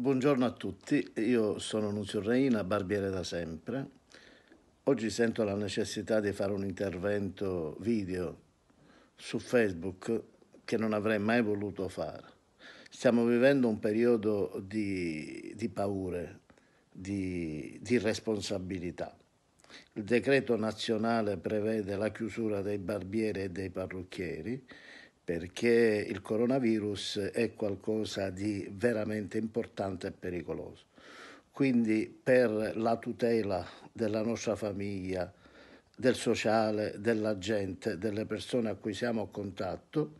Buongiorno a tutti, io sono Nunzio Reina, barbiere da sempre. Oggi sento la necessità di fare un intervento video su Facebook che non avrei mai voluto fare. Stiamo vivendo un periodo di, di paure, di, di responsabilità. Il decreto nazionale prevede la chiusura dei barbieri e dei parrucchieri perché il coronavirus è qualcosa di veramente importante e pericoloso. Quindi per la tutela della nostra famiglia, del sociale, della gente, delle persone a cui siamo a contatto,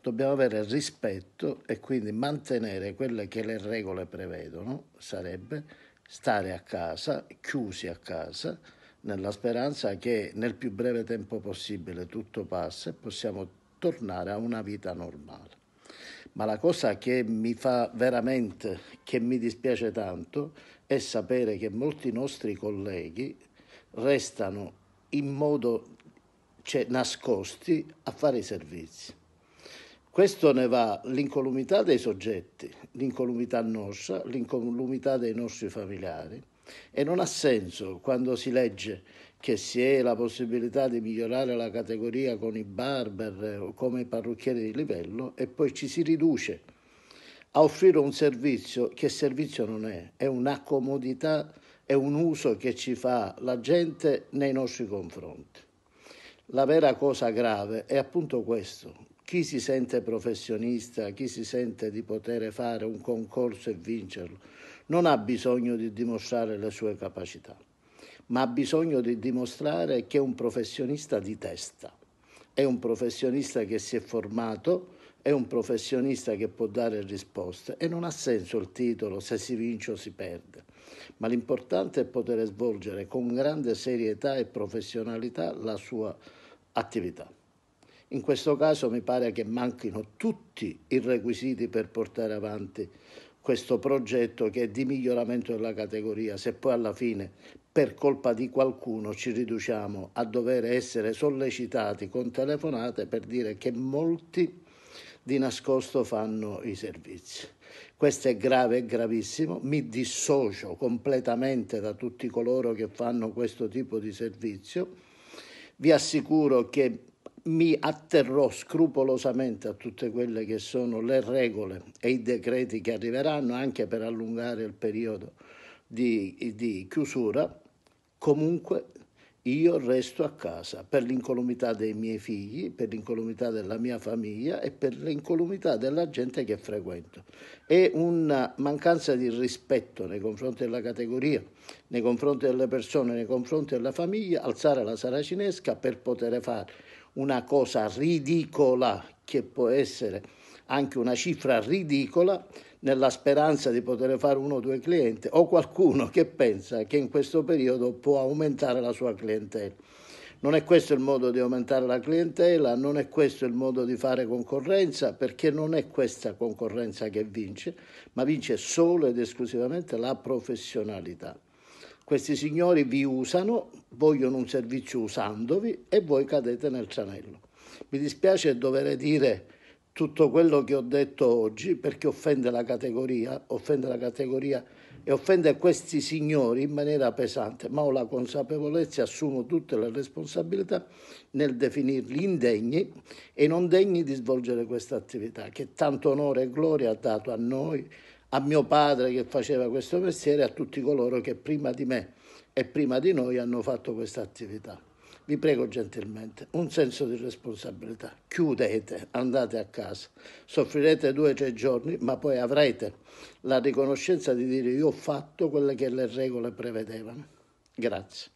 dobbiamo avere rispetto e quindi mantenere quelle che le regole prevedono, sarebbe stare a casa, chiusi a casa, nella speranza che nel più breve tempo possibile tutto passa e possiamo tornare a una vita normale. Ma la cosa che mi fa veramente, che mi dispiace tanto, è sapere che molti nostri colleghi restano in modo cioè, nascosti a fare i servizi. Questo ne va l'incolumità dei soggetti, l'incolumità nostra, l'incolumità dei nostri familiari e non ha senso quando si legge che si è la possibilità di migliorare la categoria con i barber o come i parrucchieri di livello e poi ci si riduce a offrire un servizio che servizio non è, è una comodità, è un uso che ci fa la gente nei nostri confronti. La vera cosa grave è appunto questo. Chi si sente professionista, chi si sente di poter fare un concorso e vincerlo, non ha bisogno di dimostrare le sue capacità ma ha bisogno di dimostrare che è un professionista di testa, è un professionista che si è formato, è un professionista che può dare risposte e non ha senso il titolo se si vince o si perde, ma l'importante è poter svolgere con grande serietà e professionalità la sua attività. In questo caso mi pare che manchino tutti i requisiti per portare avanti questo progetto che è di miglioramento della categoria, se poi alla fine per colpa di qualcuno ci riduciamo a dover essere sollecitati con telefonate per dire che molti di nascosto fanno i servizi. Questo è grave e gravissimo, mi dissocio completamente da tutti coloro che fanno questo tipo di servizio. Vi assicuro che mi atterrò scrupolosamente a tutte quelle che sono le regole e i decreti che arriveranno anche per allungare il periodo di, di chiusura, comunque io resto a casa per l'incolumità dei miei figli, per l'incolumità della mia famiglia e per l'incolumità della gente che frequento. È una mancanza di rispetto nei confronti della categoria, nei confronti delle persone, nei confronti della famiglia, alzare la saracinesca per poter fare una cosa ridicola che può essere anche una cifra ridicola nella speranza di poter fare uno o due clienti o qualcuno che pensa che in questo periodo può aumentare la sua clientela. Non è questo il modo di aumentare la clientela, non è questo il modo di fare concorrenza, perché non è questa concorrenza che vince, ma vince solo ed esclusivamente la professionalità. Questi signori vi usano, vogliono un servizio usandovi e voi cadete nel tranello. Mi dispiace dover dire tutto quello che ho detto oggi perché offende la categoria, offende la categoria e offende questi signori in maniera pesante, ma ho la consapevolezza e assumo tutte le responsabilità nel definirli indegni e non degni di svolgere questa attività che tanto onore e gloria ha dato a noi, a mio padre che faceva questo mestiere e a tutti coloro che prima di me e prima di noi hanno fatto questa attività. Vi prego gentilmente, un senso di responsabilità. Chiudete, andate a casa, soffrirete due o tre giorni, ma poi avrete la riconoscenza di dire io ho fatto quelle che le regole prevedevano. Grazie.